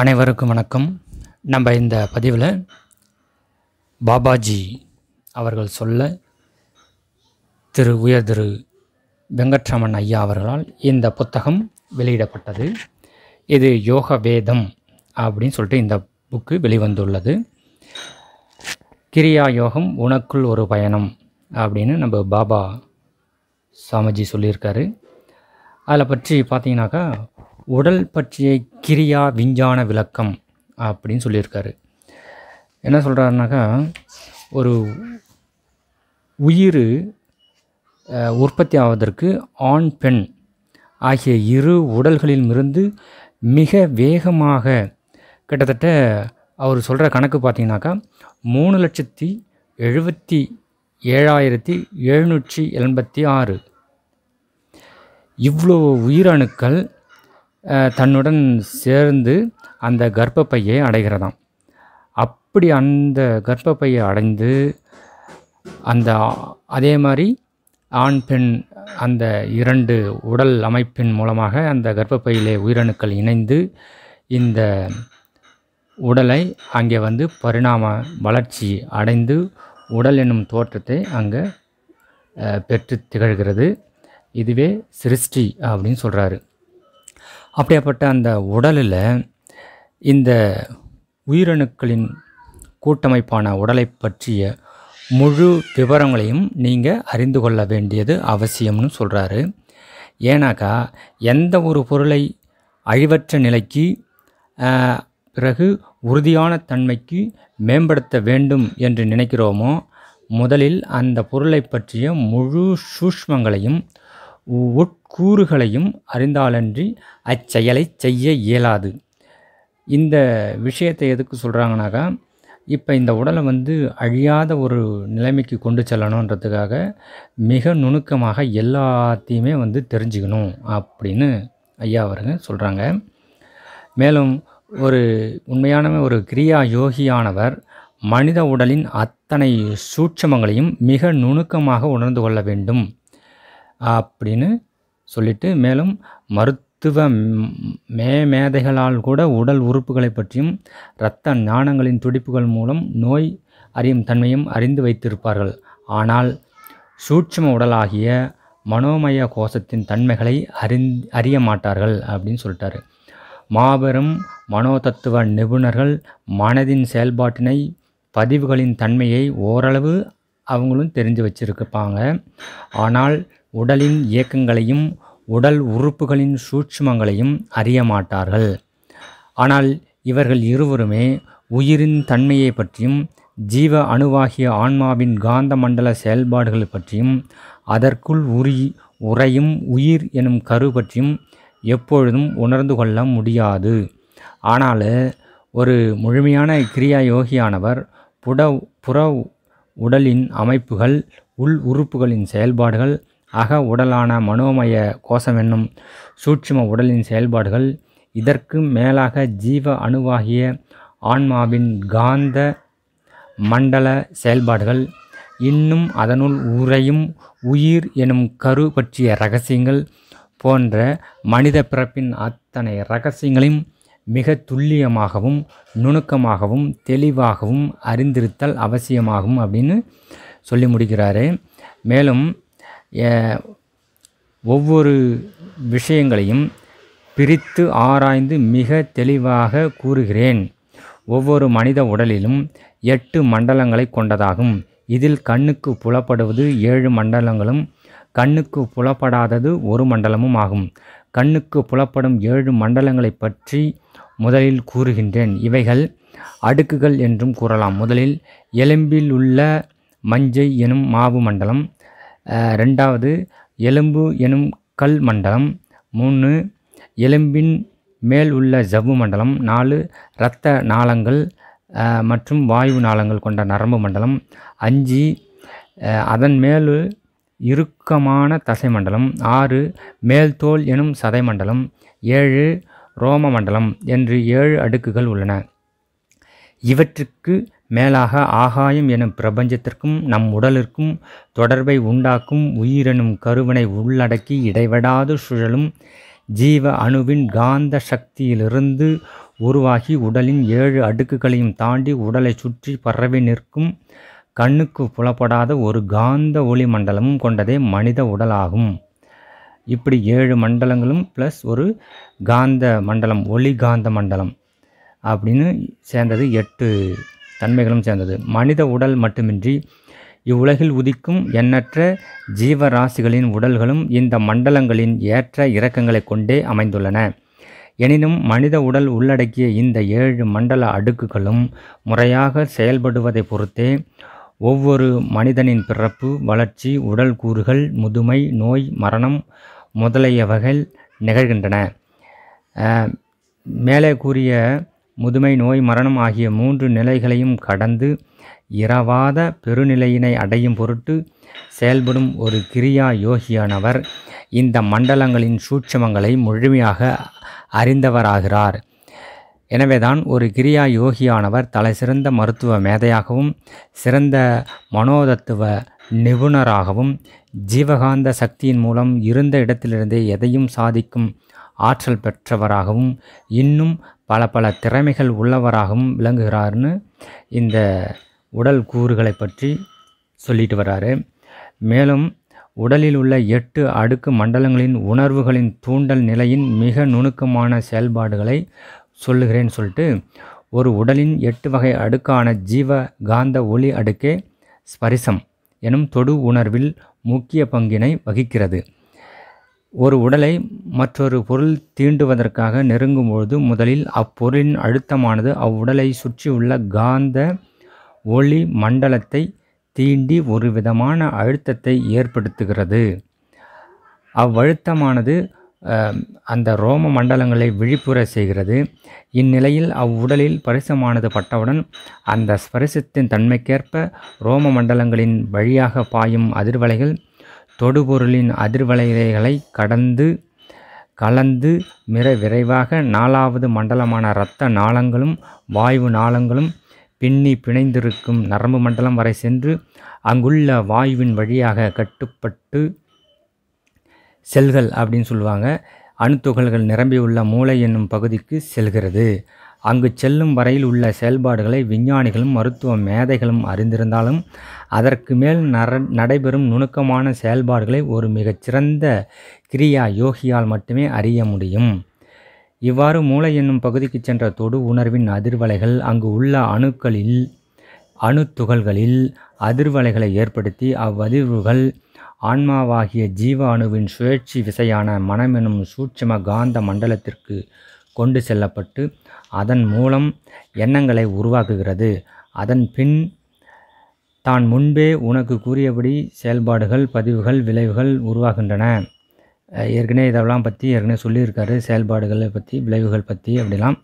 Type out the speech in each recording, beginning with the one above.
அனைவருக்கும் வணக்கம் நம்ம இந்த பதிவில் பாபாஜி அவர்கள் சொல்ல திரு உயர் திரு வெங்கட்ராமன் ஐயா அவர்களால் இந்த புத்தகம் வெளியிடப்பட்டது இது யோக வேதம் அப்படின்னு சொல்லிட்டு இந்த புக்கு வெளிவந்துள்ளது கிரியா யோகம் உனக்குள் ஒரு பயணம் அப்படின்னு நம்ம பாபா சாமிஜி சொல்லியிருக்காரு அதில் பற்றி பார்த்தீங்கன்னாக்கா உடல் பற்றிய கிரியா விஞ்ஞான விளக்கம் அப்படின்னு சொல்லியிருக்காரு என்ன சொல்கிறாருனாக்கா ஒரு உயிர் உற்பத்தி ஆவதற்கு ஆண் பெண் ஆகிய இரு உடல்களிலிருந்து மிக வேகமாக கிட்டத்தட்ட அவர் சொல்கிற கணக்கு பார்த்தீங்கன்னாக்கா மூணு லட்சத்தி எழுபத்தி ஏழாயிரத்தி எழுநூற்றி எண்பத்தி ஆறு இவ்வளோ உயிரணுக்கள் தன்னுடன் சேர்ந்து அந்த கர்ப்பப்பையை அடைகிறதாம் அப்படி அந்த கர்ப்பப்பையை அடைந்து அந்த அதே மாதிரி ஆண் பெண் அந்த இரண்டு உடல் அமைப்பின் மூலமாக அந்த கர்ப்பப்பையிலே உயிரணுக்கள் இணைந்து இந்த உடலை அங்கே வந்து பரிணாம வளர்ச்சி அடைந்து உடல் என்னும் தோற்றத்தை அங்கே பெற்று திகழ்கிறது இதுவே சிருஷ்டி அப்படின்னு சொல்கிறாரு அப்படியாப்பட்ட அந்த உடலில் இந்த உயிரணுக்களின் கூட்டமைப்பான உடலை பற்றிய முழு விவரங்களையும் நீங்கள் அறிந்து கொள்ள வேண்டியது அவசியம்னு சொல்கிறாரு ஏனாக்கா எந்த ஒரு பொருளை அழிவற்ற நிலைக்கு பிறகு உறுதியான தன்மைக்கு மேம்படுத்த வேண்டும் என்று நினைக்கிறோமோ முதலில் அந்த பொருளை பற்றிய முழு சூஷ்மங்களையும் உட்கூறுகளையும் அறிந்தாலன்றி அச்செயலை செய்ய இயலாது இந்த விஷயத்தை எதுக்கு சொல்கிறாங்கனாக்கா இப்போ இந்த உடலை வந்து அழியாத ஒரு நிலைமைக்கு கொண்டு செல்லணுன்றதுக்காக மிக நுணுக்கமாக எல்லாத்தையுமே வந்து தெரிஞ்சுக்கணும் அப்படின்னு ஐயா அவருங்க சொல்கிறாங்க மேலும் ஒரு உண்மையான ஒரு கிரியா யோகியானவர் மனித உடலின் அத்தனை சூட்சமங்களையும் மிக நுணுக்கமாக உணர்ந்து கொள்ள வேண்டும் அப்படின்னு சொல்லிட்டு மேலும் மருத்துவ மே மேதைகளால் கூட உடல் உறுப்புகளை பற்றியும் இரத்த நாணங்களின் துடிப்புகள் மூலம் நோய் அறியும் தன்மையும் அறிந்து வைத்திருப்பார்கள் ஆனால் சூட்சம உடலாகிய மனோமய கோஷத்தின் தன்மைகளை அறிந் அறிய மாட்டார்கள் அப்படின்னு சொல்லிட்டாரு மாபெரும் மனோதத்துவ நிபுணர்கள் மனதின் செயல்பாட்டினை பதிவுகளின் தன்மையை ஓரளவு அவங்களும் தெரிஞ்சு வச்சுருக்குப்பாங்க ஆனால் உடலின் இயக்கங்களையும் உடல் உறுப்புகளின் சூட்சுமங்களையும் அறிய மாட்டார்கள் ஆனால் இவர்கள் இருவருமே உயிரின் தன்மையை பற்றியும் ஜீவ அணுவாகிய ஆன்மாவின் காந்த மண்டல செயல்பாடுகள் பற்றியும் அதற்குள் உரி உறையும் உயிர் எனும் கரு பற்றியும் எப்பொழுதும் உணர்ந்து கொள்ள முடியாது ஆனால் ஒரு முழுமையான கிரியா யோகியானவர் புட புற உடலின் அமைப்புகள் உள் உறுப்புகளின் செயல்பாடுகள் அக உடலான மனோமய கோஷமென்னும் சூட்சும உடலின் செயல்பாடுகள் இதற்கு மேலாக ஜீவ அணுவாகிய ஆன்மாவின் காந்த மண்டல செயல்பாடுகள் இன்னும் அதனுள் உறையும் உயிர் எனும் கரு பற்றிய ரகசியங்கள் போன்ற மனித பிறப்பின் அத்தனை ரகசியங்களையும் மிக துல்லியமாகவும் நுணுக்கமாகவும் தெளிவாகவும் அறிந்திருத்தல் அவசியமாகும் அப்படின்னு சொல்லி முடிக்கிறாரு மேலும் ஒவ்வொரு விஷயங்களையும் பிரித்து ஆராய்ந்து மிக தெளிவாக கூறுகிறேன் ஒவ்வொரு மனித உடலிலும் எட்டு மண்டலங்களை கொண்டதாகும் இதில் கண்ணுக்கு புலப்படுவது ஏழு மண்டலங்களும் கண்ணுக்கு புலப்படாதது ஒரு மண்டலமும் ஆகும் கண்ணுக்கு புலப்படும் ஏழு மண்டலங்களை பற்றி முதலில் கூறுகின்றேன் இவைகள் அடுக்குகள் என்றும் கூறலாம் முதலில் எலும்பில் உள்ள மஞ்சை எனும் மாவு மண்டலம் ரெண்டாவது எலும்பு எனும் கல் மண்டலம் மூணு எலும்பின் மேல் உள்ள ஜவ்வு மண்டலம் நாலு இரத்த நாளங்கள் மற்றும் வாயு நாளங்கள் கொண்ட நரம்பு மண்டலம் அஞ்சு அதன் மேல் இறுக்கமான தசை மண்டலம் ஆறு மேல்தோல் எனும் சதை மண்டலம் ஏழு ரோம மண்டலம் என்று ஏழு அடுக்குகள் உள்ளன இவற்றுக்கு மேலாக ஆகாயம் எனும் பிரபஞ்சத்திற்கும் நம் உடலிற்கும் தொடர்பை உண்டாக்கும் உயிரெனும் கருவனை உள்ளடக்கி இடைவிடாது சுழலும் ஜீவ அணுவின் காந்த சக்தியிலிருந்து உருவாகி உடலின் ஏழு அடுக்குகளையும் தாண்டி உடலை சுற்றி பரவி நிற்கும் கண்ணுக்கு புலப்படாத ஒரு காந்த ஒளி மண்டலமும் கொண்டதே மனித உடலாகும் இப்படி ஏழு மண்டலங்களும் ப்ளஸ் ஒரு காந்த மண்டலம் ஒளி காந்த மண்டலம் அப்படின்னு சேர்ந்தது எட்டு தன்மைகளும் சேர்ந்தது மனித உடல் மட்டுமின்றி இவ்வுலகில் உதிக்கும் எண்ணற்ற ஜீவராசிகளின் உடல்களும் இந்த மண்டலங்களின் ஏற்ற இறக்கங்களை கொண்டே அமைந்துள்ளன எனினும் மனித உடல் உள்ளடக்கிய இந்த ஏழு மண்டல அடுக்குகளும் முறையாக செயல்படுவதை பொறுத்தே ஒவ்வொரு மனிதனின் பிறப்பு வளர்ச்சி உடல் கூறுகள் முதுமை நோய் மரணம் முதலியவைகள் நிகழ்கின்றன மேலே கூறிய முதுமை நோய் மரணம் ஆகிய மூன்று நிலைகளையும் கடந்து இரவாத பெருநிலையினை அடையும் பொருட்டு செயல்படும் ஒரு கிரியா யோகியானவர் இந்த மண்டலங்களின் சூட்சமங்களை முழுமையாக அறிந்தவராகிறார் எனவேதான் ஒரு கிரியா யோகியானவர் தலைசிறந்த மருத்துவ மேதையாகவும் சிறந்த மனோதத்துவ நிபுணராகவும் ஜீவகாந்த சக்தியின் மூலம் இருந்த இடத்திலிருந்தே எதையும் சாதிக்கும் ஆற்றல் பெற்றவராகவும் இன்னும் பல பல திறமைகள் உள்ளவராகவும் விளங்குகிறார்னு இந்த உடல் கூறுகளை பற்றி சொல்லிட்டு வர்றாரு மேலும் உடலில் உள்ள எட்டு அடுக்கு மண்டலங்களின் உணர்வுகளின் தூண்டல் நிலையின் மிக நுணுக்கமான செயல்பாடுகளை சொல்லுகிறேன்னு சொல்லிட்டு ஒரு உடலின் எட்டு வகை அடுக்கான ஜீவ காந்த ஒளி அடுக்கே ஸ்பரிசம் எனும் தொடு உணர்வில் முக்கிய பங்கினை வகிக்கிறது ஒரு உடலை மற்றொரு பொருள் தீண்டுவதற்காக நெருங்கும்பொழுது முதலில் அப்பொருளின் அழுத்தமானது அவ்வுடலை சுற்றியுள்ள காந்த ஒளி மண்டலத்தை தீண்டி ஒரு விதமான அழுத்தத்தை ஏற்படுத்துகிறது அவ்வழுத்தமானது அந்த ரோம மண்டலங்களை விழிப்புற செய்கிறது இந்நிலையில் அவ்வுடலில் பரிசமானது பட்டவுடன் அந்த ஸ்பரிசத்தின் தன்மைக்கேற்ப ரோம மண்டலங்களின் வழியாக பாயும் அதிர்வலைகள் தொடுபொருளின் அதிர்வலைகளை கடந்து கலந்து மிக விரைவாக நாலாவது மண்டலமான இரத்த நாளங்களும் வாயு நாளங்களும் பின்னி பிணைந்திருக்கும் நரம்பு மண்டலம் வரை சென்று அங்குள்ள வாயுவின் வழியாக கட்டுப்பட்டு செல்கள் அப்படின்னு சொல்லுவாங்க அணுத்துகள்கள் நிரம்பியுள்ள மூளை என்னும் பகுதிக்கு செல்கிறது அங்கு செல்லும் வரையில் உள்ள செயல்பாடுகளை விஞ்ஞானிகளும் மருத்துவ மேதைகளும் அறிந்திருந்தாலும் அதற்கு மேல் நர நடைபெறும் நுணுக்கமான செயல்பாடுகளை ஒரு மிகச்சிறந்த கிரியா யோகியால் மட்டுமே அறிய முடியும் இவ்வாறு மூளை என்னும் பகுதிக்கு சென்ற தொடு உணர்வின் அதிர்வலைகள் அங்கு உள்ள அணுக்களில் அணு துகள்களில் அதிர்வலைகளை ஏற்படுத்தி அவ்வதிர்வுகள் ஆன்மாவாகிய ஜீவ அணுவின் சுழற்சி விசையான மனம் எனும் சூட்சம காந்த மண்டலத்திற்கு கொண்டு செல்லப்பட்டு அதன் மூலம் எண்ணங்களை உருவாக்குகிறது அதன் பின் தான் முன்பே உனக்கு கூறியபடி செயல்பாடுகள் பதிவுகள் விளைவுகள் உருவாகின்றன ஏற்கனவே இதெல்லாம் பற்றி ஏற்கனவே சொல்லியிருக்காரு செயல்பாடுகளை பற்றி விளைவுகள் பற்றி அப்படிலாம்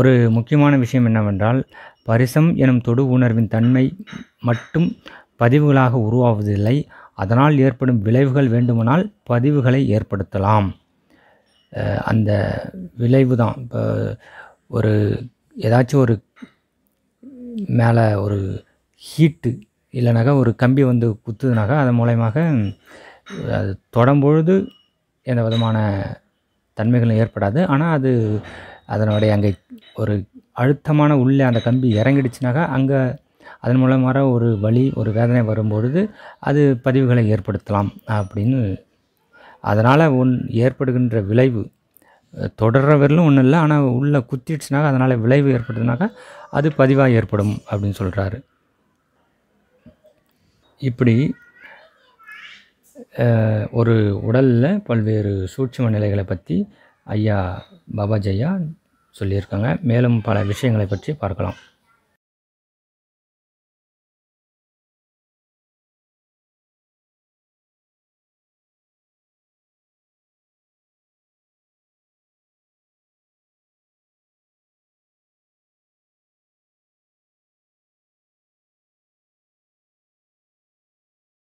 ஒரு முக்கியமான விஷயம் என்னவென்றால் பரிசம் எனும் தொடு உணர்வின் தன்மை மட்டும் பதிவுகளாக உருவாவதில்லை அதனால் ஏற்படும் விளைவுகள் வேண்டுமானால் பதிவுகளை ஏற்படுத்தலாம் அந்த விளைவு தான் இப்போ ஒரு ஏதாச்சும் ஒரு மேலே ஒரு ஹீட்டு இல்லைனாக்கா ஒரு கம்பி வந்து குத்துதுனாக்கா அதன் மூலயமாக அது தொடம்பொழுது எந்த விதமான தன்மைகளும் ஏற்படாது ஆனால் அது அதனுடைய அங்கே ஒரு அழுத்தமான உள்ளே அந்த கம்பி இறங்கிடுச்சுனாக்கா அங்கே அதன் மூலமாக ஒரு வழி ஒரு வேதனை வரும்பொழுது அது பதிவுகளை ஏற்படுத்தலாம் அப்படின்னு அதனால் உன் ஏற்படுகின்ற விளைவு தொடர்ற வரலும் ஒன்றும் இல்லை ஆனால் உள்ளே குத்திடுச்சுனாக்க அதனால் விளைவு ஏற்படுதுனாக்கா அது பதிவாக ஏற்படும் அப்படின்னு சொல்கிறாரு இப்படி ஒரு உடலில் பல்வேறு சூட்சும நிலைகளை பற்றி ஐயா பாபா ஜெயா சொல்லியிருக்காங்க மேலும் பல விஷயங்களை பற்றி பார்க்கலாம்